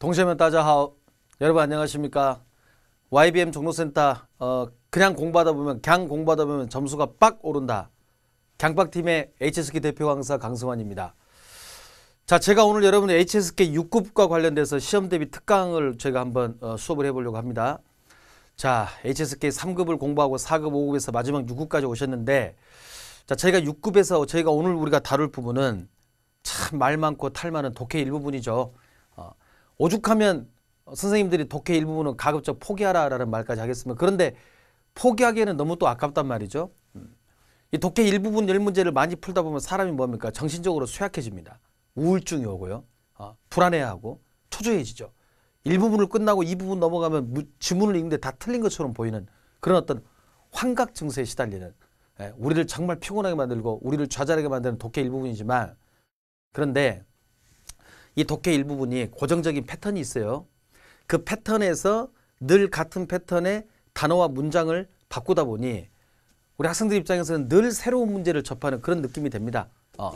동시에면 따져하오 여러분 안녕하십니까 YBM 종로센터 어, 그냥 공부하다 보면 그냥 공부하다 보면 점수가 빡 오른다 강박팀의 HSK 대표 강사 강승환입니다 자 제가 오늘 여러분 HSK 6급과 관련돼서 시험 대비 특강을 제가 한번 어, 수업을 해보려고 합니다 자 HSK 3급을 공부하고 4급 5급에서 마지막 6급까지 오셨는데 자 저희가 6급에서 저희가 오늘 우리가 다룰 부분은 참 말 많고 탈 많은 독해 일부분이죠 어, 오죽하면 선생님들이 독해 일부분은 가급적 포기하라라는 말까지 하겠으면 그런데 포기하기에는 너무 또 아깝단 말이죠. 음. 이 독해 일부분 열 문제를 많이 풀다 보면 사람이 뭡니까 정신적으로 쇠약해집니다. 우울증이 오고요. 어, 불안해하고 초조해지죠. 일부분을 끝나고 이 부분 넘어가면 무, 지문을 읽는데 다 틀린 것처럼 보이는 그런 어떤 환각 증세에 시달리는 예, 우리를 정말 피곤하게 만들고 우리를 좌절하게 만드는 독해 일부분이지만 그런데 이 독해 일부분이 고정적인 패턴이 있어요. 그 패턴에서 늘 같은 패턴의 단어와 문장을 바꾸다 보니 우리 학생들 입장에서는 늘 새로운 문제를 접하는 그런 느낌이 됩니다. 어.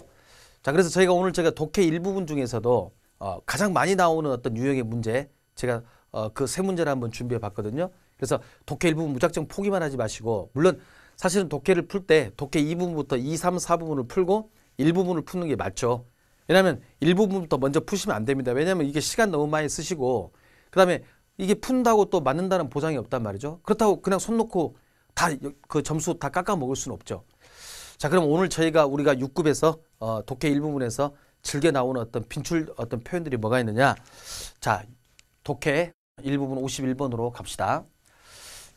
자, 그래서 저희가 오늘 제가 독해 일부분 중에서도 어, 가장 많이 나오는 어떤 유형의 문제 제가 어, 그 세 문제를 한번 준비해 봤거든요. 그래서 독해 일부분 무작정 포기만 하지 마시고 물론 사실은 독해를 풀 때 독해 이부분부터 이, 삼, 사부분을 풀고 일부분을 푸는 게 맞죠. 왜냐하면 일부분부터 먼저 푸시면 안 됩니다. 왜냐하면 이게 시간 너무 많이 쓰시고 그 다음에 이게 푼다고 또 맞는다는 보장이 없단 말이죠. 그렇다고 그냥 손 놓고 다 그 점수 다 깎아 먹을 수는 없죠. 자 그럼 오늘 저희가 우리가 6급에서 어, 독해 일부분에서 즐겨 나오는 어떤 빈출 어떤 표현들이 뭐가 있느냐 자 독해 일부분 51번으로 갑시다.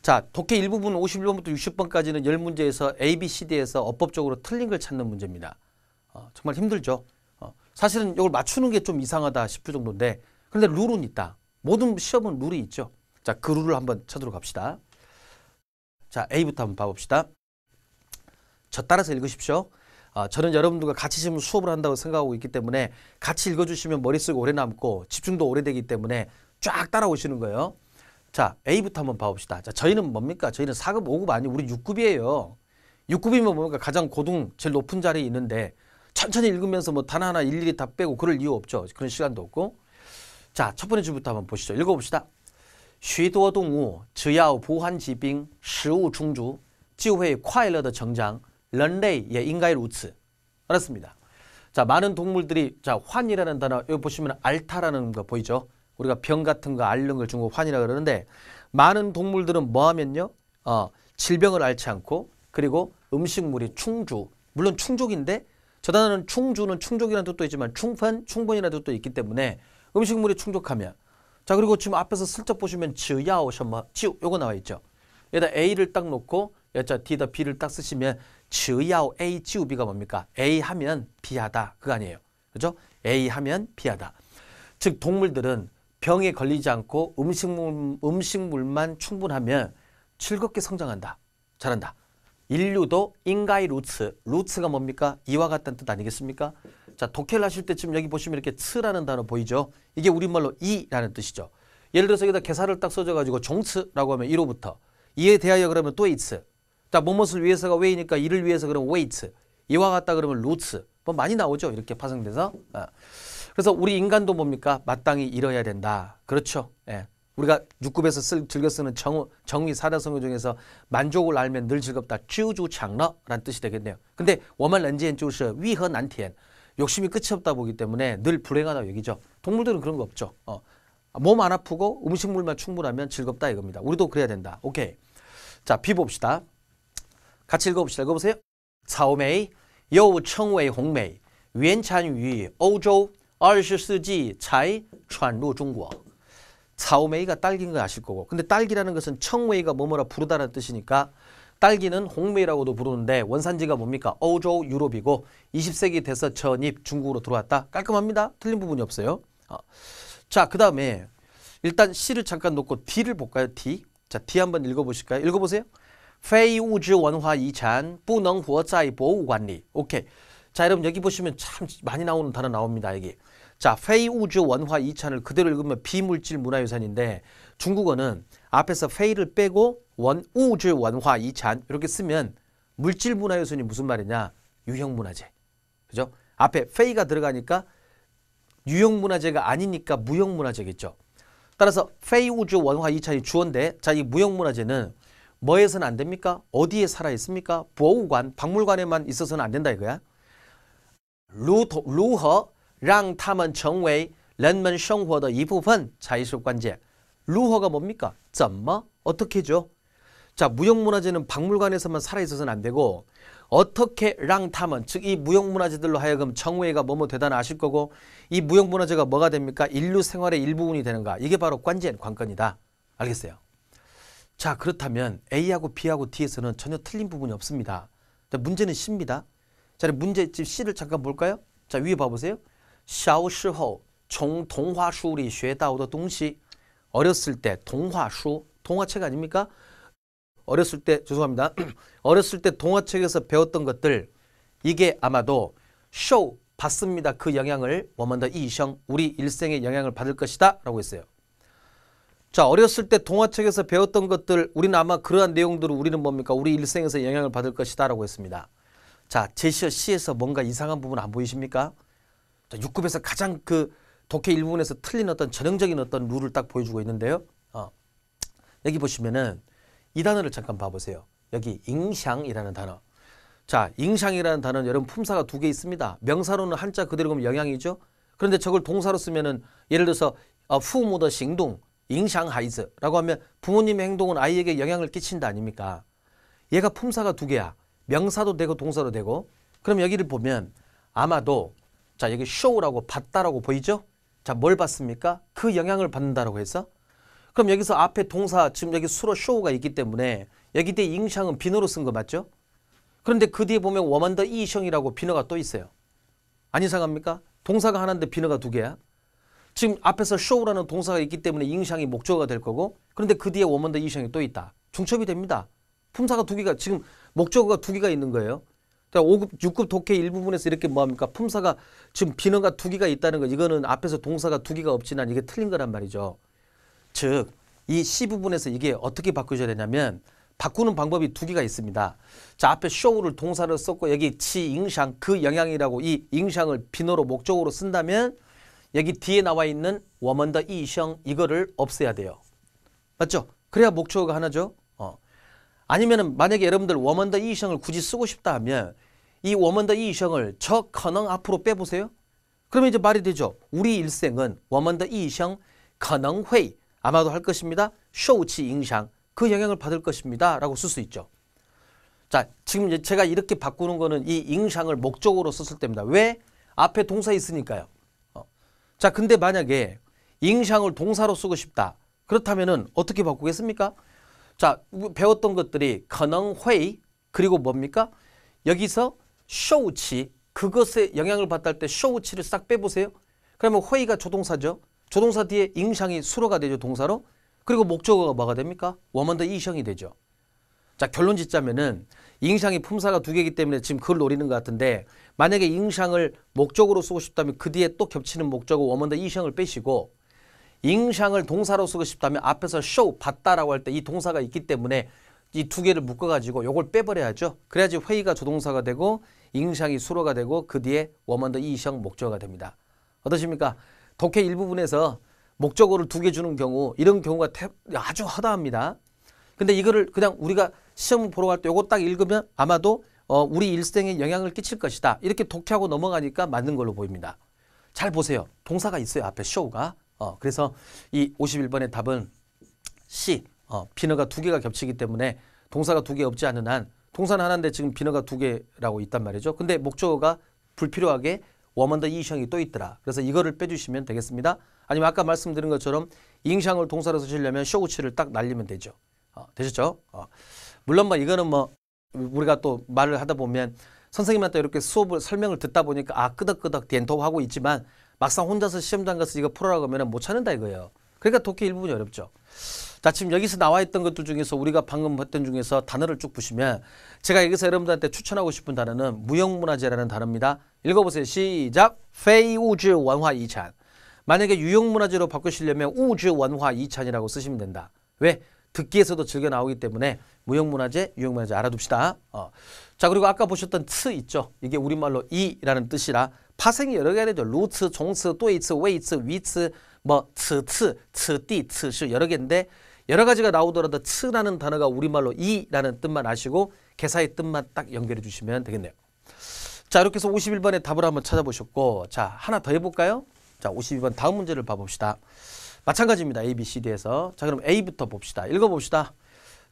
자, 독해 일부분 51번부터 60번까지는 열문제에서 A, B, C, D에서 어법적으로 틀린 걸 찾는 문제입니다. 어, 정말 힘들죠. 사실은 이걸 맞추는 게 좀 이상하다 싶을 정도인데 그런데 룰은 있다. 모든 시험은 룰이 있죠. 자, 그 룰을 한번 쳐들어 갑시다. 자, A부터 한번 봐봅시다. 저 따라서 읽으십시오. 아, 저는 여러분들과 같이 지금 수업을 한다고 생각하고 있기 때문에 같이 읽어주시면 머릿속에 오래 남고 집중도 오래되기 때문에 쫙 따라오시는 거예요. 자, A부터 한번 봐봅시다. 자, 저희는 뭡니까? 저희는 4급, 5급 아니고 우리 6급이에요. 6급이면 뭡니까? 가장 고등, 제일 높은 자리에 있는데 천천히 읽으면서 뭐 단 하나 일일이 다 빼고 그럴 이유 없죠. 그런 시간도 없고. 자, 첫 번째 줄부터 한번 보시죠. 읽어봅시다. 쉬도동우, 즈야오 보한지빙, 시우 충주, 지회 콰일러의 정장, 런레이 예 인가이 루츠. 알았습니다. 자, 많은 동물들이 자, 환이라는 단어 여기 보시면 알타라는 거 보이죠? 우리가 병 같은 거 앓는 걸 중국 환이라 고 그러는데 많은 동물들은 뭐 하면요? 어, 질병을 앓지 않고 그리고 음식물이 충주, 물론 충족인데 저 단어는 충주는 충족이라는 뜻도 있지만 충판, 충분이라는 뜻도 있기 때문에 음식물이 충족하면 자 그리고 지금 앞에서 슬쩍 보시면 지야오 셔마 지우 요거 나와 있죠. 여기다 A를 딱 놓고 여자 D다 B를 딱 쓰시면 지야오 A 지우 B가 뭡니까? A 하면 B하다 그거 아니에요. 그죠? A 하면 B하다. 즉 동물들은 병에 걸리지 않고 음식물, 음식물만 충분하면 즐겁게 성장한다. 잘한다. 인류도 인가의 루츠, 루츠가 뭡니까? 이와 같다는 뜻 아니겠습니까? 자, 독해를 하실 때쯤 여기 보시면 이렇게 츠라는 단어 보이죠? 이게 우리말로 이라는 뜻이죠. 예를 들어서 여기다 계산을 딱 써줘가지고 종츠라고 하면 이로부터 이에 대하여 그러면 또 이츠 자, 무엇을 위해서가 왜이니까 이를 위해서 그러면 웨이츠 이와 같다 그러면 루츠 뭐 많이 나오죠 이렇게 파생돼서 아. 그래서 우리 인간도 뭡니까 마땅히 이뤄야 된다 그렇죠 예. 우리가 육급에서 쓸, 즐겨 쓰는 정우, 정의 사자성어 중에서 만족을 알면 늘 즐겁다. 취우주장러라는 뜻이 되겠네요. 근데 워만 렌지엔 쭈스 위허 난티엔 욕심이 끝이 없다 보기 때문에 늘 불행하다 고 얘기죠. 동물들은 그런 거 없죠. 어. 몸 안 아프고 음식물만 충분하면 즐겁다 이겁니다. 우리도 그래야 된다. 오케이. 자, 비 봅시다. 같이 읽어봅시다. 읽어보세요. 사오메이, 여우청웨이 홍메이, 왼찬위, 오조, 2 0世 차이 传入중国 사오메이가 딸기인 거 아실 거고 근데 딸기라는 것은 청웨이가 뭐뭐라 부르다라는 뜻이니까 딸기는 홍메이라고도 부르는데 원산지가 뭡니까?欧洲 유럽이고 20세기 돼서 전입 중국으로 들어왔다. 깔끔합니다. 틀린 부분이 없어요. 어. 자, 그 다음에 일단 C를 잠깐 놓고 D를 볼까요? D. 자, D 한번 읽어보실까요? 읽어보세요. 페이우즈 원화 이찬 뿌능후어자이 보우관리 오케이. 자, 여러분 여기 보시면 참 많이 나오는 단어 나옵니다. 여기. 자, 페이우즈 원화 2찬을 그대로 읽으면 비물질 문화유산인데 중국어는 앞에서 페이를 빼고 원우즈 원화 2찬 이렇게 쓰면 물질 문화유산이 무슨 말이냐? 유형 문화재. 그죠? 앞에 페이가 들어가니까 유형 문화재가 아니니까 무형 문화재겠죠. 따라서 페이우즈 원화 2찬이 주어인데 자, 이 무형 문화재는 뭐에서는 안 됩니까? 어디에 살아 있습니까? 보호관, 박물관에만 있어서는 안 된다 이거야. 루허 让他们成为人们生活的一部分자의수 관제. 루허가 뭡니까? 怎么? 어떻게죠? 자, 무형문화재는 박물관에서만 살아있어서는 안 되고 어떻게 랑타먼 즉 이 무형문화재들로 하여금 정우회가 뭐뭐 대단 하실 거고 이 무형문화재가 뭐가 됩니까? 인류 생활의 일부분이 되는가? 이게 바로 관제 관건이다. 알겠어요? 자 그렇다면 A하고 B하고 D에서는 전혀 틀린 부분이 없습니다. 자, 문제는 C입니다. 자 문제집 C를 잠깐 볼까요? 자 위에 봐보세요. 小时候从동화书里 쉐다오도 동시 어렸을 때 동화书동화책 아닙니까? 어렸을 때 죄송합니다. 어렸을 때 동화책에서 배웠던 것들 이게 아마도 쇼 받습니다. 그 영향을 워먼더 이성 우리 일생의 영향을 받을 것이다 라고 했어요. 자 어렸을 때 동화책에서 배웠던 것들 우리는 아마 그러한 내용들을 우리는 뭡니까 우리 일생에서 영향을 받을 것이다 라고 했습니다. 자 제시어 시에서 뭔가 이상한 부분 안 보이십니까? 자, 육급에서 가장 그 독해 일부분에서 틀린 어떤 전형적인 어떤 룰을 딱 보여주고 있는데요. 어. 여기 보시면은 이 단어를 잠깐 봐보세요. 여기 잉샹이라는 단어. 자, 잉샹이라는 단어는 여러분 품사가 두 개 있습니다. 명사로는 한자 그대로 보면 영향이죠. 그런데 저걸 동사로 쓰면은 예를 들어서 어, 후모더 싱동 잉샹하이즈라고 하면 부모님의 행동은 아이에게 영향을 끼친다 아닙니까? 얘가 품사가 두 개야. 명사도 되고 동사도 되고. 그럼 여기를 보면 아마도 자 여기 쇼 h 라고 봤다라고 보이죠? 자뭘 봤습니까? 그 영향을 받는다라고 해서 그럼 여기서 앞에 동사 지금 여기 수로 쇼 h 가 있기 때문에 여기 뒤에 잉샹은 비너로 쓴 거 맞죠? 그런데 그 뒤에 보면 워먼더 이샹이라고 비너가 또 있어요. 안 이상합니까? 동사가 하나인데 비너가 두 개야. 지금 앞에서 쇼 h 라는 동사가 있기 때문에 잉샹이 목적어가 될 거고 그런데 그 뒤에 워먼더 이샹이 또 있다. 중첩이 됩니다. 품사가 두 개가 지금 목적어가 두 개가 있는 거예요. 5급, 6급 독해 일부분에서 이렇게 뭐합니까? 품사가 지금 비너가두개가 있다는 거 이거는 앞에서 동사가 두개가 없지만 이게 틀린 거란 말이죠. 즉, 이 C 부분에서 이게 어떻게 바꾸셔야 되냐면 바꾸는 방법이 두 개가 있습니다. 자, 앞에 쇼우를 동사를 썼고 여기 치, 잉샹, 그 영향이라고 이 잉샹을 비너로 목적으로 쓴다면 여기 뒤에 나와 있는 워먼더 이샹 이 이거를 없애야 돼요. 맞죠? 그래야 목적어가 하나죠. 아니면 만약에 여러분들 워먼더 이이성을 굳이 쓰고 싶다 하면 이 워먼더 이이성을 저 커능 앞으로 빼보세요. 그러면 이제 말이 되죠. 우리 일생은 워먼더 이이성 커능회 아마도 할 것입니다. 쇼우치 잉상 그 영향을 받을 것입니다. 라고 쓸 수 있죠. 자 지금 이제 제가 이렇게 바꾸는 거는 이 잉상을 목적으로 썼을 때입니다. 왜? 앞에 동사 있으니까요. 어. 자 근데 만약에 잉상을 동사로 쓰고 싶다. 그렇다면 어떻게 바꾸겠습니까? 자, 배웠던 것들이 건엉회의 그리고 뭡니까? 여기서 쇼우치 그것에 영향을 받을 때 쇼우치를 싹 빼보세요. 그러면 회의가 조동사죠. 조동사 뒤에 잉상이 수로가 되죠. 동사로. 그리고 목적어가 뭐가 됩니까? 워먼더 이샹이 되죠. 자 결론 짓자면은 잉상이 품사가 두 개이기 때문에 지금 그걸 노리는 것 같은데 만약에 잉상을 목적으로 쓰고 싶다면 그 뒤에 또 겹치는 목적어 워먼더 이샹을 빼시고 잉샹을 동사로 쓰고 싶다면 앞에서 쇼 봤다라고 할 때 이 동사가 있기 때문에 이 두 개를 묶어가지고 요걸 빼버려야죠. 그래야지 회의가 조동사가 되고 잉샹이 수로가 되고 그 뒤에 워먼더 이샹 목적어가 됩니다. 어떠십니까? 독해 일부분에서 목적어를 두 개 주는 경우 이런 경우가 아주 허다합니다. 근데 이거를 그냥 우리가 시험 보러 갈 때 요거 딱 읽으면 아마도 어, 우리 일생에 영향을 끼칠 것이다. 이렇게 독해하고 넘어가니까 맞는 걸로 보입니다. 잘 보세요. 동사가 있어요. 앞에 쇼가 어, 그래서 이 51번의 답은 C. 어, 비너가 두 개가 겹치기 때문에 동사가 두 개 없지 않은 한 동사는 하나인데 지금 비너가 두 개라고 있단 말이죠. 근데 목적어가 불필요하게 워먼더 이잉샹이 또 있더라. 그래서 이거를 빼주시면 되겠습니다. 아니면 아까 말씀드린 것처럼 이잉샹을 동사로 쓰시려면 쇼우치를 딱 날리면 되죠. 어, 되셨죠? 어. 물론 뭐 이거는 뭐 우리가 또 말을 하다 보면 선생님한테 이렇게 수업을 설명을 듣다 보니까 아 끄덕끄덕 덴토 하고 있지만 막상 혼자서 시험장 가서 이거 풀어라 고하면못 찾는다 이거예요. 그러니까 독해 일부분이 어렵죠. 자, 지금 여기서 나와 있던 것들 중에서 우리가 방금 봤던 중에서 단어를 쭉 보시면 제가 여기서 여러분들한테 추천하고 싶은 단어는 무형문화재라는 단어입니다. 읽어보세요. 시작. 페이우즈 원화 이찬. 만약에 유형문화재로 바꾸시려면 우즈 원화 이찬이라고 쓰시면 된다. 왜? 듣기에서도 즐겨 나오기 때문에 무형문화재, 유형문화재 알아둡시다. 어. 자, 그리고 아까 보셨던 츠 있죠. 이게 우리말로 이라는 뜻이라 파생이 여러 개가 되죠. 루츠, 종츠, 또이츠, 웨이츠, 위츠, 뭐 츠츠, 츠디츠슈 여러 개인데 여러 가지가 나오더라도 츠라는 단어가 우리말로 이라는 뜻만 아시고 개사의 뜻만 딱 연결해 주시면 되겠네요. 자 이렇게 해서 51번의 답을 한번 찾아보셨고 자 하나 더 해볼까요? 자 52번 다음 문제를 봐봅시다. 마찬가지입니다. A, B, C, D에서 자 그럼 A부터 봅시다. 읽어봅시다.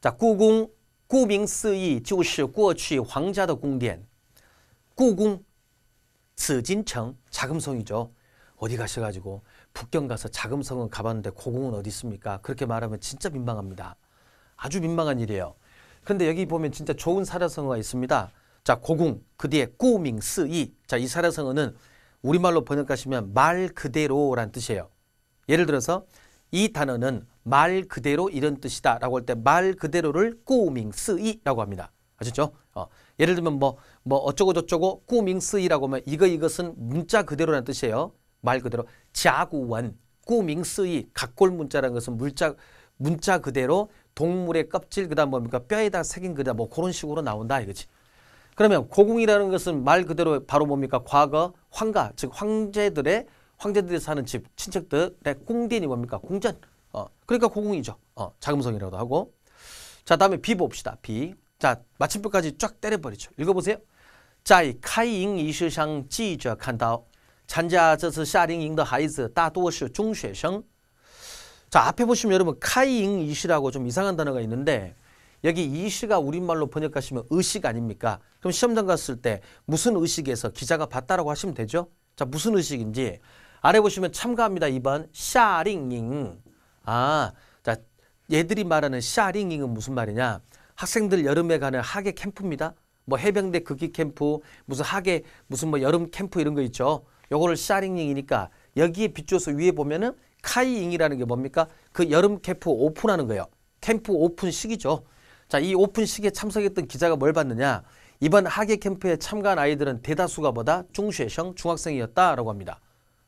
자故宫顾名思义就是过去皇家的宫殿故궁 스진청 자금성이죠. 어디 가셔가지고 북경 가서 자금성은 가봤는데 고궁은 어디 있습니까? 그렇게 말하면 진짜 민망합니다. 아주 민망한 일이에요. 그런데 여기 보면 진짜 좋은 사라성어가 있습니다. 자 고궁 그 뒤에 꾸밍스이 자 이 사라성어는 우리말로 번역하시면 말 그대로란 뜻이에요. 예를 들어서 이 단어는 말 그대로 이런 뜻이다 라고 할 때 말 그대로를 꾸밍스이라고 합니다. 아셨죠? 어. 예를 들면 뭐, 뭐 어쩌고저쩌고 꾸밍스이라고 하면 이거 이것은 문자 그대로란 뜻이에요. 말 그대로 자구원 꾸밍스이 각골 문자라는 것은 물자, 문자 그대로 동물의 껍질 그다음 뭡니까 뼈에다 새긴 그다 뭐 그런 식으로 나온다 이거지. 그러면 고궁이라는 것은 말 그대로 바로 뭡니까 과거 황가 즉 황제들의 황제들이 사는 집 친척들의 궁딘이 뭡니까 궁전. 어 그러니까 고궁이죠. 어 자금성이라고도 하고 자 다음에 비 봅시다 비. 자, 마침표까지 쫙 때려버리죠. 읽어보세요. 자이 이카在开营仪式上记者看到参加这次夏令营的孩子大多是중学生 자, 앞에 보시면 여러분 카이잉 이슈라고좀 이상한 단어가 있는데 여기 이슈가 우리말로 번역하시면 의식 아닙니까? 그럼 시험장 갔을 때 무슨 의식에서 기자가 봤다라고 하시면 되죠? 자, 무슨 의식인지 아래 보시면 참가합니다. 2번 샤링잉. 아, 자, 얘들이 말하는 샤링잉은 무슨 말이냐? 학생들 여름에 가는 하계 캠프입니다. 뭐 해병대 극기 캠프, 무슨 하계 무슨 뭐 여름 캠프 이런 거 있죠. 요거를 샤링링이니까 여기에 비추서 위에 보면은 카이잉이라는 게 뭡니까? 그 여름 캠프 오픈하는 거예요. 캠프 오픈식이죠. 자, 이 오픈식에 참석했던 기자가 뭘 봤느냐? 이번 하계 캠프에 참가한 아이들은 대다수가 보다 중쉐성 중학생이었다라고 합니다.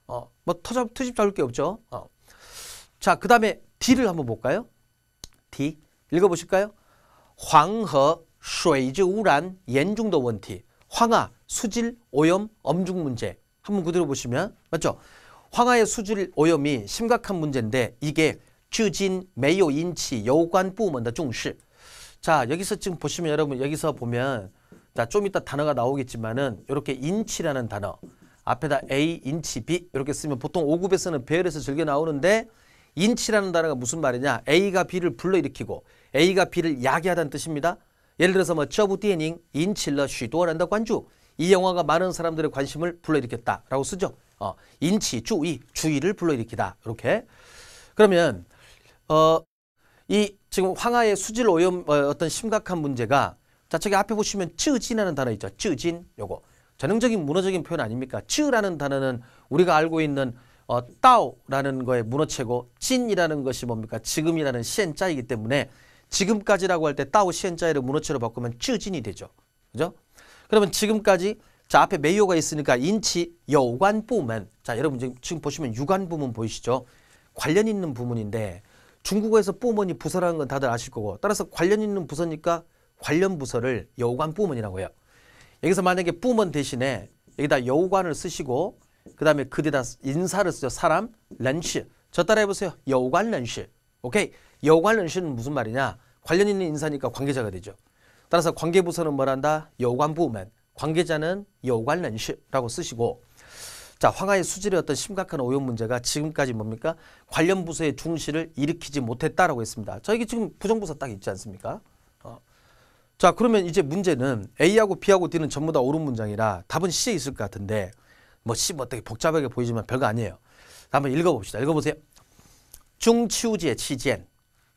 어, 뭐 터잡 터집 잡을 게 없죠. 어. 자, 그다음에 D를 한번 볼까요? D 읽어 보실까요? 黄河水质污染严重的问题， 황하 수질 오염 엄중 문제 한번 그대로 보시면 맞죠? 황하의 수질 오염이 심각한 문제인데 이게 추진 매요 인치 여관 부문의 중시. 자 여기서 지금 보시면 여러분 여기서 보면 자좀 이따 단어가 나오겠지만은 이렇게 인치라는 단어 앞에다 A 인치 B 이렇게 쓰면 보통 5급에서는 배열해서 즐겨 나오는데 인치라는 단어가 무슨 말이냐? A가 B를 불러일으키고 A가 B를 야기하다는 뜻입니다. 예를 들어서 뭐 저부디에닝 인칠러 쉬도란다 관주 이 영화가 많은 사람들의 관심을 불러일으켰다라고 쓰죠. 어, 인치, 주의, 주의를 불러일으키다 이렇게. 그러면 어, 이 지금 황하의 수질 오염 어, 어떤 심각한 문제가 자 저기 앞에 보시면 쯔진이라는 단어 있죠. 쯔진 요거 전형적인 문어적인 표현 아닙니까? 쯔라는 단어는 우리가 알고 있는 어, 따오라는 거에 문어체고 찐이라는 것이 뭡니까? 지금이라는 시엔자이기 때문에 지금까지라고 할 때 따오 시엔자이를 문어체로 바꾸면 쯔진이 되죠. 그죠? 그러면 지금까지 자 앞에 메이오가 있으니까 인치 여관 부문 자 여러분 지금, 지금 보시면 유관 부문 보이시죠? 관련 있는 부문인데 중국어에서 부문이 부서라는 건 다들 아실 거고 따라서 관련 있는 부서니까 관련 부서를 여관 부문이라고 해요. 여기서 만약에 부문 대신에 여기다 여관을 쓰시고 그 다음에 그대다 인사를 쓰죠. 사람, 런시. 저 따라해보세요. 여관 런시. 오케이. 여관 런시는 무슨 말이냐. 관련 있는 인사니까 관계자가 되죠. 따라서 관계부서는 뭐란다? 여관부만. 관계자는 여관 런시라고 쓰시고 자 황하의 수질의 어떤 심각한 오염 문제가 지금까지 뭡니까? 관련 부서의 중시를 일으키지 못했다라고 했습니다. 저에게 지금 부정부서 딱 있지 않습니까? 어. 자 그러면 이제 문제는 A하고 B하고 D는 전부 다 옳은 문장이라 답은 C에 있을 것 같은데 뭐씹 뭐 어떻게 복잡하게 보이지만 별거 아니에요. 한번 읽어봅시다. 읽어보세요. 중추지의 치젠.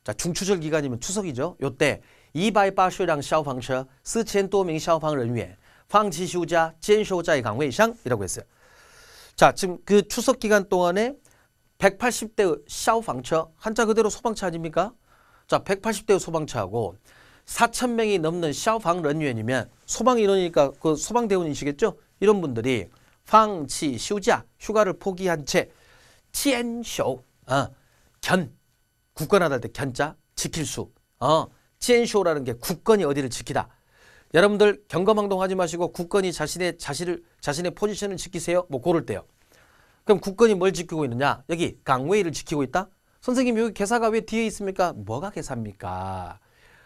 자, 중추절 기간이면 추석이죠. 요때 280辆消防车 4 0 0 0多名消防人员放弃休假坚자의강位上이라고 했어요. 자, 지금 그 추석 기간 동안에 180대의 샤오방차 한자 그대로 소방차 아닙니까? 자, 180대의 소방차하고 4,000명이 넘는 샤오방 런유엔이면 소방 인원이니까 그 소방대원이시겠죠? 이런 분들이 방치 휴자 휴가를 포기한 채치엔쇼 어, 견 굳건하다 할 때 견자 지킬 수 어, 치엔쇼라는게 굳건히 어디를 지키다 여러분들 경거망동 하지 마시고 굳건히 자신의 자신을 자신의 포지션을 지키세요 뭐 고를 때요 그럼 굳건히 뭘 지키고 있느냐 여기 강웨이를 지키고 있다 선생님 여기 개사가 왜 뒤에 있습니까 뭐가 개사입니까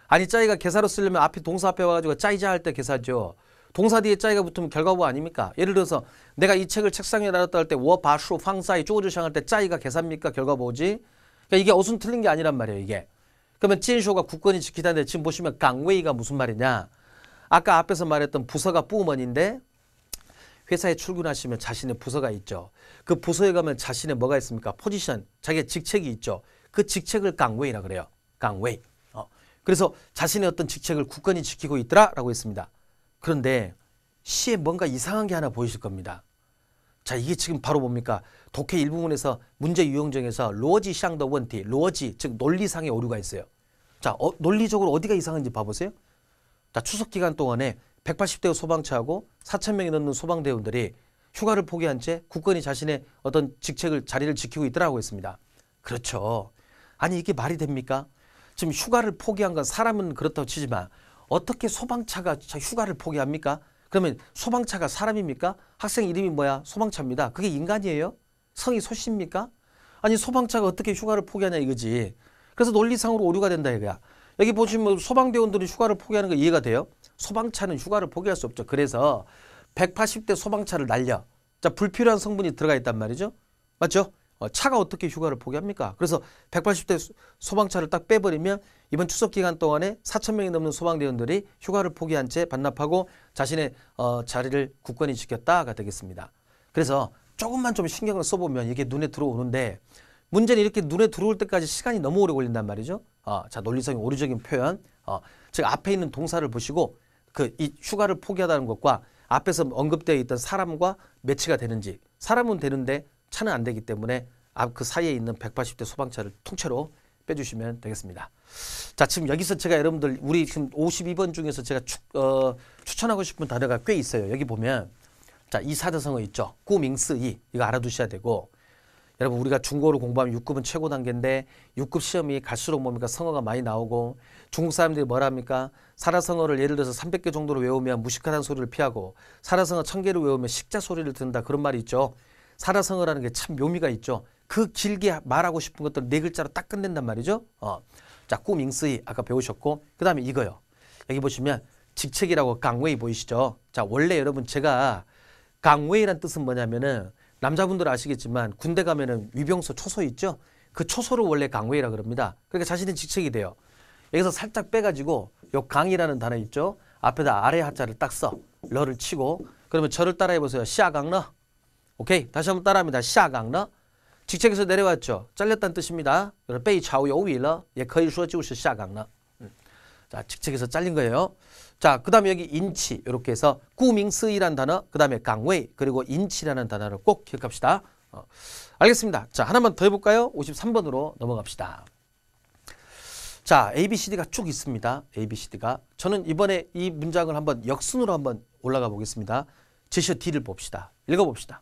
아니 짜이가 개사로 쓰려면 앞에 동사 앞에 와가지고 짜이자 할때 개사죠 동사 뒤에 자이가 붙으면 결과부 뭐 아닙니까? 예를 들어서 내가 이 책을 책상에 달았다할 때 워바슈 황사이 쪼우주샹 할때 자이가 계산입니까? 결과부지? 그러니까 이게 어순 틀린 게 아니란 말이에요 이게. 그러면 찐쇼가 국권이 지키다는데 지금 보시면 강웨이가 무슨 말이냐. 아까 앞에서 말했던 부서가 뿌우먼인데 회사에 출근하시면 자신의 부서가 있죠. 그 부서에 가면 자신의 뭐가 있습니까? 포지션, 자기의 직책이 있죠. 그 직책을 강웨이라 그래요. 강웨이. 어. 그래서 자신의 어떤 직책을 국권이 지키고 있더라라고 했습니다. 그런데 시에 뭔가 이상한 게 하나 보이실 겁니다. 자, 이게 지금 바로 뭡니까? 독해 일부분에서 문제 유형중에서 로지 샹더 원티, 로지 즉 논리상의 오류가 있어요. 자, 어, 논리적으로 어디가 이상한지 봐보세요. 자, 추석 기간 동안에 180대 소방차하고 4천 명이 넘는 소방대원들이 휴가를 포기한 채 국권이 자신의 어떤 직책을 자리를 지키고 있더라고 했습니다. 그렇죠. 아니 이게 말이 됩니까? 지금 휴가를 포기한 건 사람은 그렇다고 치지만 어떻게 소방차가 휴가를 포기합니까? 그러면 소방차가 사람입니까? 학생 이름이 뭐야? 소방차입니다. 그게 인간이에요? 성이 소씨입니까? 아니 소방차가 어떻게 휴가를 포기하냐 이거지. 그래서 논리상으로 오류가 된다 이거야. 여기 보시면 뭐 소방대원들이 휴가를 포기하는 거 이해가 돼요? 소방차는 휴가를 포기할 수 없죠. 그래서 180대 소방차를 날려. 자 불필요한 성분이 들어가 있단 말이죠. 맞죠? 어, 차가 어떻게 휴가를 포기합니까? 그래서 180대 소방차를 딱 빼버리면 이번 추석 기간 동안에 4천 명이 넘는 소방대원들이 휴가를 포기한 채 반납하고 자신의 어, 자리를 굳건히 지켰다가 되겠습니다. 그래서 조금만 좀 신경을 써보면 이게 눈에 들어오는데 문제는 이렇게 눈에 들어올 때까지 시간이 너무 오래 걸린단 말이죠. 어, 자논리성인 오류적인 표현. 어, 즉 앞에 있는 동사를 보시고 그 이 휴가를 포기하다는 것과 앞에서 언급되어 있던 사람과 매치가 되는지 사람은 되는데 차는 안 되기 때문에 앞 그 사이에 있는 180대 소방차를 통째로 빼주시면 되겠습니다. 자, 지금 여기서 제가 여러분들 우리 지금 52번 중에서 제가 추, 어, 추천하고 싶은 단어가 꽤 있어요. 여기 보면 자, 이 사자성어 있죠. 꾸밍스 이 이거 알아두셔야 되고 여러분 우리가 중고를 공부하면 6급은 최고 단계인데 6급 시험이 갈수록 뭡니까 성어가 많이 나오고 중국 사람들이 뭐라 합니까 사라성어를 예를 들어서 300개 정도로 외우면 무식하다는 소리를 피하고 사라성어 1000개를 외우면 식자 소리를 듣는다 그런 말이 있죠 사라성어라는 게 참 묘미가 있죠 그 길게 말하고 싶은 것들 네 글자로 딱 끝낸단 말이죠. 어. 자, 꾸밍스이 아까 배우셨고 그다음에 이거요. 여기 보시면 직책이라고 강웨이 보이시죠? 자, 원래 여러분 제가 강웨이란 뜻은 뭐냐면은 남자분들 아시겠지만 군대 가면은 위병소 초소 있죠? 그 초소를 원래 강웨이라 그럽니다. 그러니까 자신의 직책이 돼요. 여기서 살짝 빼가지고 요 강이라는 단어 있죠? 앞에다 아래 하자를 딱 써. 러를 치고 그러면 저를 따라해 보세요. 시아강러. 오케이. 다시 한번 따라합니다. 시아강러. 직책에서 내려왔죠. 잘렸다는 뜻입니다. 그래서 빼이 좌우 여위러 예可以说就是下岗了. 그 음. 자, 직책에서 잘린 거예요. 자, 그다음에 여기 인치 이렇게 해서 구밍스이라는 단어, 그다음에 강웨이 그리고 인치라는 단어를 꼭 기억합시다. 어, 알겠습니다. 자, 하나만 더해 볼까요? 53번으로 넘어갑시다. 자, ABCD가 쭉 있습니다. ABCD가. 저는 이번에 이 문장을 한번 역순으로 한번 올라가 보겠습니다. 제시어 D를 봅시다. 읽어 봅시다.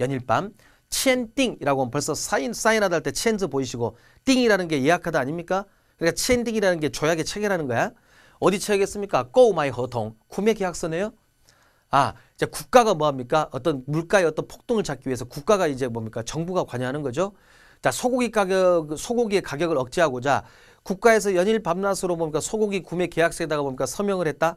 연일 밤 치엔띵이라고 벌써 사인 사인하다 할때 치엔즈 보이시고 띵이라는 게 예약하다 아닙니까? 그러니까 치엔띵이라는 게 조약의 체결하는 거야. 어디 체결했습니까 꼬우마이 허통 구매 계약서네요. 아, 이제 국가가 뭐합니까? 어떤 물가의 어떤 폭등을 잡기 위해서 국가가 이제 뭡니까? 정부가 관여하는 거죠. 자, 소고기 가격, 소고기의 가격을 억제하고자 국가에서 연일 밤낮으로 뭡니까? 소고기 구매 계약서에다가 뭡니까? 서명을 했다.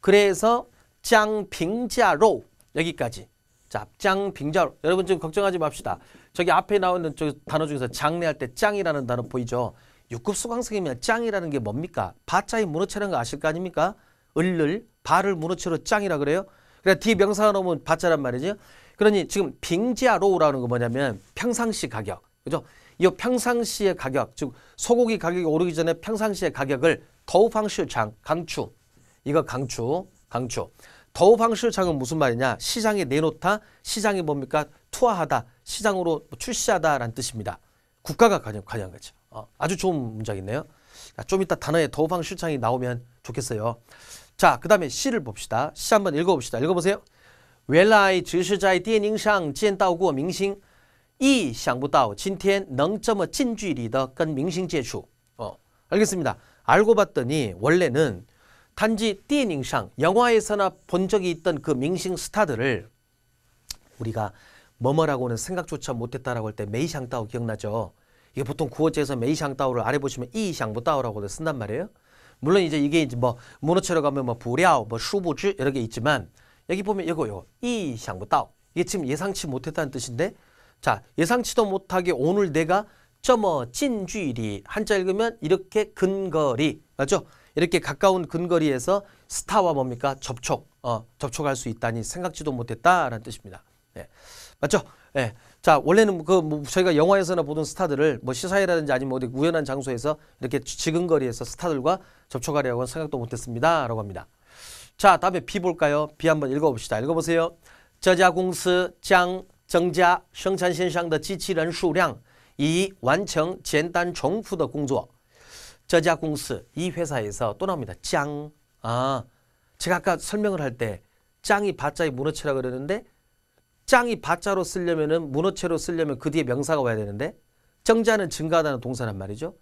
그래서 짱빙자로 여기까지. 짭짱 빙자루 여러분 지금 걱정하지 맙시다 저기 앞에 나오는 저 단어 중에서 장례할 때 짱이라는 단어 보이죠 6급 수강생이면 짱이라는 게 뭡니까 바자이 무너치는거 아실 거 아닙니까 을을 발을 무너치러 짱이라 그래요 그래 뒤에 명사가 나으면 바자란 말이죠 그러니 지금 빙자로라는 거 뭐냐면 평상시 가격 그죠 이 평상시의 가격 즉 소고기 가격이 오르기 전에 평상시의 가격을 더우팡슈장 강추 이거 강추 강추 더방실창은 무슨 말이냐? 시장에 내놓다. 시장이 뭡니까? 투하하다. 시장으로 뭐 출시하다라는 뜻입니다. 국가가 관여, 관여한 거죠. 어, 아주 좋은 문장이네요. 좀 이따 단어에 더방실창이 나오면 좋겠어요. 자, 그 다음에 시를 봅시다. 시 한번 읽어봅시다. 읽어보세요. 웰라이 지시자의 디엔잉상 지엔电오上见到过明星意想오진今 넝점어 么주距리더跟明싱제触 어, 알겠습니다. 알고 봤더니 원래는 단지 띠닝상 영화에서나 본 적이 있던 그 밍싱 스타들을 우리가 뭐뭐라고는 생각조차 못했다라고 할 때 메이샹따오 기억나죠? 이게 보통 구어째에서 메이샹따오를 아래 보시면 이샹부따오라고도 쓴단 말이에요. 물론 이제 이게 이제 뭐 문어체로 가면 뭐 부랴오, 뭐 슈부즈 여러 개 있지만 여기 보면 이거 이 이샹부따오 이게 지금 예상치 못했다는 뜻인데 자 예상치도 못하게 오늘 내가 점어 찐쥐리 한자 읽으면 이렇게 근거리 맞죠? 이렇게 가까운 근거리에서 스타와 뭡니까? 접촉, 어, 접촉할 수 있다니 생각지도 못했다라는 뜻입니다. 네. 맞죠? 네. 자, 원래는 그 뭐 저희가 영화에서나 보던 스타들을 뭐 시사회라든지 아니면 어디 우연한 장소에서 이렇게 지근거리에서 스타들과 접촉하려고는 생각도 못했습니다. 라고 합니다. 자, 다음에 비 볼까요? 비 한번 읽어봅시다. 읽어보세요. 저자공스 장 정자 생산 현상的지치人 수량 이 완청 简단重부的 공조 저자공스 이 회사에서 또 나옵니다. 짱. 아, 제가 아까 설명을 할 때 짱이 바자의 문어체라 그러는데 짱이 바자로 쓰려면은 문어체로 쓰려면 그 뒤에 명사가 와야 되는데 정자는 증가하다는 동사란 말이죠.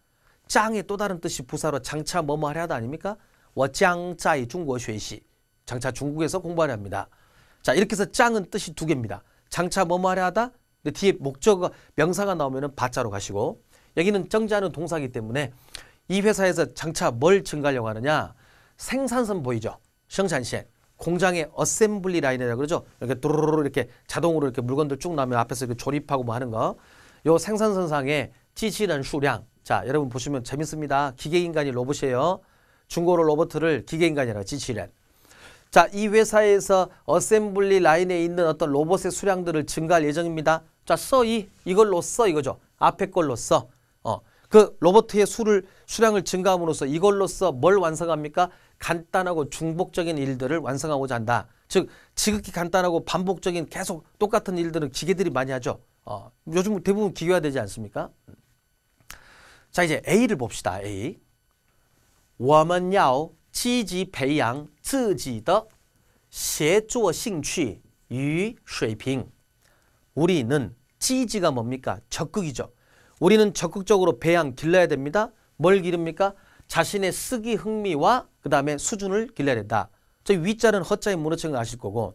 짱의 또 다른 뜻이 부사로 장차 뭐뭐 하려 하다 아닙니까? 워짱자이 중국어 쉐시 장차 중국에서 공부하려 합니다. 자 이렇게 해서 짱은 뜻이 두 개입니다. 장차 뭐뭐 하려 하다 근데 뒤에 목적 어 명사가 나오면 은 바자로 가시고 여기는 정자는 동사기 때문에 이 회사에서 장차 뭘 증가하려고 하느냐 생산선 보이죠 생산시엔 공장의 어셈블리 라인이라고 그러죠 이렇게 도로로 이렇게 자동으로 이렇게 물건들 쭉 나면 앞에서 이렇게 조립하고 뭐 하는 거요 생산선상에 지시는 수량 자 여러분 보시면 재밌습니다 기계인간이 로봇이에요 중고로 로봇을 기계인간이라 지시는 자, 이 회사에서 어셈블리 라인에 있는 어떤 로봇의 수량들을 증가할 예정입니다. 자, 써, 이, 이걸로 써, 이거죠. 앞에 걸로 써. 어, 그 로봇의 수를 수량을 증가함으로써 이걸로써 뭘 완성합니까? 간단하고 중복적인 일들을 완성하고자 한다. 즉 지극히 간단하고 반복적인 계속 똑같은 일들은 기계들이 많이 하죠. 어, 요즘 대부분 기계화되지 않습니까? 자 이제 A를 봅시다. A. 我们要积极培养自己的协作兴趣与水平. 우리는 지지가 뭡니까? 적극이죠. 우리는 적극적으로 배양 길러야 됩니다. 뭘 기릅니까? 자신의 쓰기 흥미와 그 다음에 수준을 길러야 된다. 저 위자는 허자에 무너진 거 아실 거고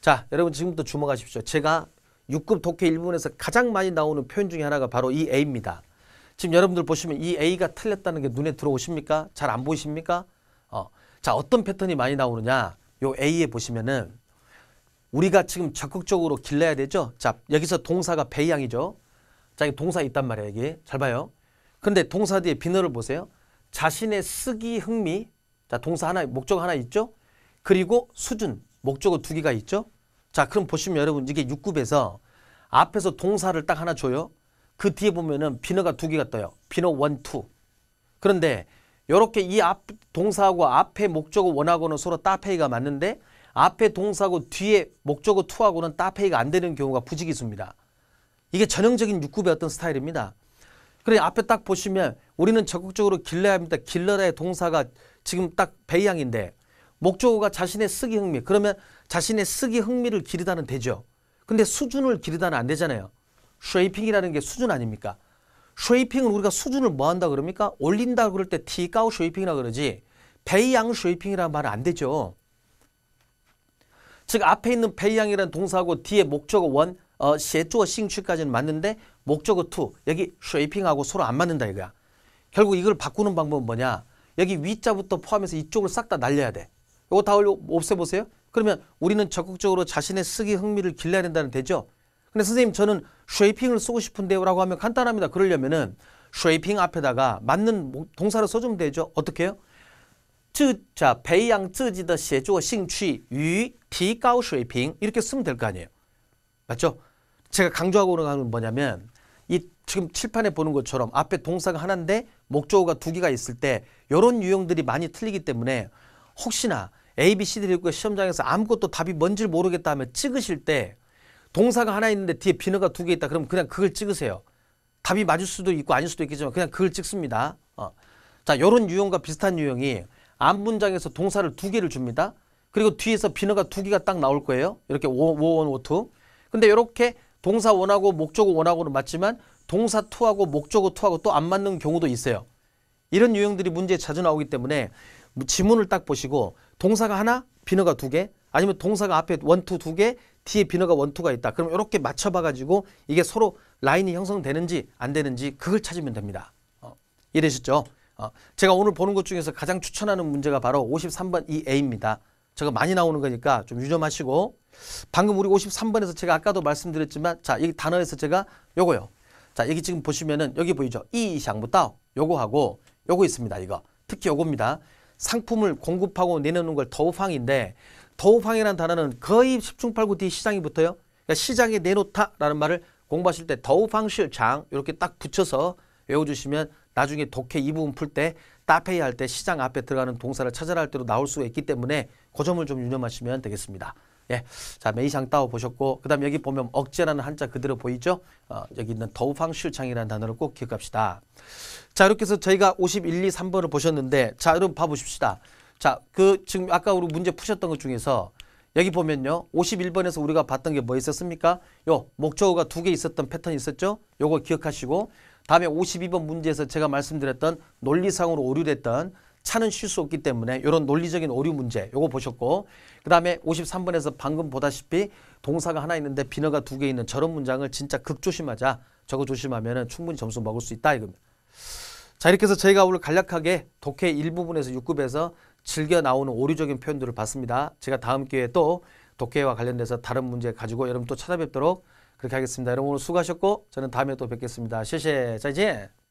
자 여러분 지금부터 주목하십시오. 제가 6급 독해 1분에서 가장 많이 나오는 표현 중에 하나가 바로 이 A입니다. 지금 여러분들 보시면 이 A가 틀렸다는 게 눈에 들어오십니까? 잘 안 보이십니까? 어. 자 어떤 패턴이 많이 나오느냐 요 A에 보시면은 우리가 지금 적극적으로 길러야 되죠. 자 여기서 동사가 배양이죠. 자 이게 동사 있단 말이에요. 이게 잘 봐요. 근데 동사 뒤에 비너를 보세요. 자신의 쓰기 흥미, 자 동사 하나, 목적 하나 있죠? 그리고 수준, 목적어 두 개가 있죠? 자 그럼 보시면 여러분 이게 6급에서 앞에서 동사를 딱 하나 줘요. 그 뒤에 보면은 비너가 두 개가 떠요. 비너 1, 2. 그런데 이렇게 이 앞 동사하고 앞에 목적어 원하고는 서로 따페이가 맞는데 앞에 동사고 하 뒤에 목적어 투하고는 따페이가 안 되는 경우가 부지기수입니다. 이게 전형적인 육급의 어떤 스타일입니다. 그래 앞에 딱 보시면 우리는 적극적으로 길러야 합니다. 길러라의 동사가 지금 딱 배양인데 목적어가 자신의 쓰기 흥미. 그러면 자신의 쓰기 흥미를 기르다는 되죠. 근데 수준을 기르다는 안 되잖아요. 쉐이핑이라는 게 수준 아닙니까? 쉐이핑은 우리가 수준을 뭐 한다 그럽니까? 올린다 그럴 때 티가우 쉐이핑이라 그러지 배양 쉐이핑이라는 말은 안 되죠. 즉 앞에 있는 배양이라는 동사하고 뒤에 목적어 원, 어, 시주어 싱취까지는 맞는데 목적어 투 여기 쉐이핑하고 서로 안 맞는다 이거야. 결국 이걸 바꾸는 방법은 뭐냐. 여기 위자부터 포함해서 이쪽을 싹 다 날려야 돼. 이거 다 없애보세요. 그러면 우리는 적극적으로 자신의 쓰기 흥미를 길러야 된다는 되죠. 근데 선생님 저는 쉐이핑을 쓰고 싶은데요 라고 하면 간단합니다. 그러려면은 쉐이핑 앞에다가 맞는 동사를 써주면 되죠. 어떻게 해요? 这자 배양 自지的写조 싱취 위디高우平 이렇게 핑이 쓰면 될 거 아니에요. 맞죠? 제가 강조하고 오는 건 뭐냐면 이 지금 칠판에 보는 것처럼 앞에 동사가 하나인데 목적어가 두 개가 있을 때 이런 유형들이 많이 틀리기 때문에 혹시나 A, B, C들이 읽고 시험장에서 아무것도 답이 뭔지를 모르겠다 하면 찍으실 때 동사가 하나 있는데 뒤에 비너가 두 개 있다 그러면 그냥 그걸 찍으세요. 답이 맞을 수도 있고 아닐 수도 있겠지만 그냥 그걸 찍습니다. 어. 자, 이런 유형과 비슷한 유형이 앞문장에서 동사를 두 개를 줍니다. 그리고 뒤에서 비너가 두 개가 딱 나올 거예요. 이렇게 5, 1, 5, 2. 근데 이렇게 동사 원하고 목적어 원하고는 맞지만 동사 투하고 목적어 투하고 또 안 맞는 경우도 있어요. 이런 유형들이 문제에 자주 나오기 때문에 뭐 지문을 딱 보시고 동사가 하나, 비너가 두 개, 아니면 동사가 앞에 원투 두 개, 뒤에 비너가 원투가 있다. 그럼 이렇게 맞춰봐가지고 이게 서로 라인이 형성되는지 안 되는지 그걸 찾으면 됩니다. 어, 이해되셨죠? 어, 제가 오늘 보는 것 중에서 가장 추천하는 문제가 바로 53번 이 A입니다. 제가 많이 나오는 거니까 좀 유념하시고 방금 우리 53번에서 제가 아까도 말씀드렸지만 자 여기 단어에서 제가 요거요. 자 여기 지금 보시면은 여기 보이죠. 이샹부터 요거하고 요거 있습니다. 이거 특히 요겁니다. 상품을 공급하고 내놓는 걸 더우팡인데 더우팡이라는 단어는 거의 10중팔구 뒤 시장이 붙어요. 그러니까 시장에 내놓다라는 말을 공부하실 때더우팡실장 이렇게 딱 붙여서 외워주시면 나중에 독해 이 부분 풀 때 따페이 할 때 시장 앞에 들어가는 동사를 찾아라 할 때도 나올 수가 있기 때문에 그 점을 좀 유념하시면 되겠습니다. 예, 자 메이샹따오 보셨고 그 다음 여기 보면 억제라는 한자 그대로 보이죠? 어, 여기 있는 더우팡슈창이라는 단어를 꼭 기억합시다. 자 이렇게 해서 저희가 51, 2, 3번을 보셨는데 자 여러분 봐보십시다. 자 그 지금 아까 우리 문제 푸셨던 것 중에서 여기 보면요. 51번에서 우리가 봤던 게 뭐 있었습니까? 요 목적어가 두 개 있었던 패턴이 있었죠? 요거 기억하시고 다음에 52번 문제에서 제가 말씀드렸던 논리상으로 오류됐던 차는 쉴 수 없기 때문에 이런 논리적인 오류 문제 요거 보셨고 그 다음에 53번에서 방금 보다시피 동사가 하나 있는데 비너가 두 개 있는 저런 문장을 진짜 극조심하자 저거 조심하면 은 충분히 점수 먹을 수 있다 이겁니다. 자 이렇게 해서 저희가 오늘 간략하게 독해 일부분에서 6급에서 즐겨 나오는 오류적인 표현들을 봤습니다. 제가 다음 기회에 또 독해와 관련돼서 다른 문제 가지고 여러분 또 찾아뵙도록 그렇게 하겠습니다. 여러분 오늘 수고하셨고 저는 다음에 또 뵙겠습니다. 셰셰 자 이제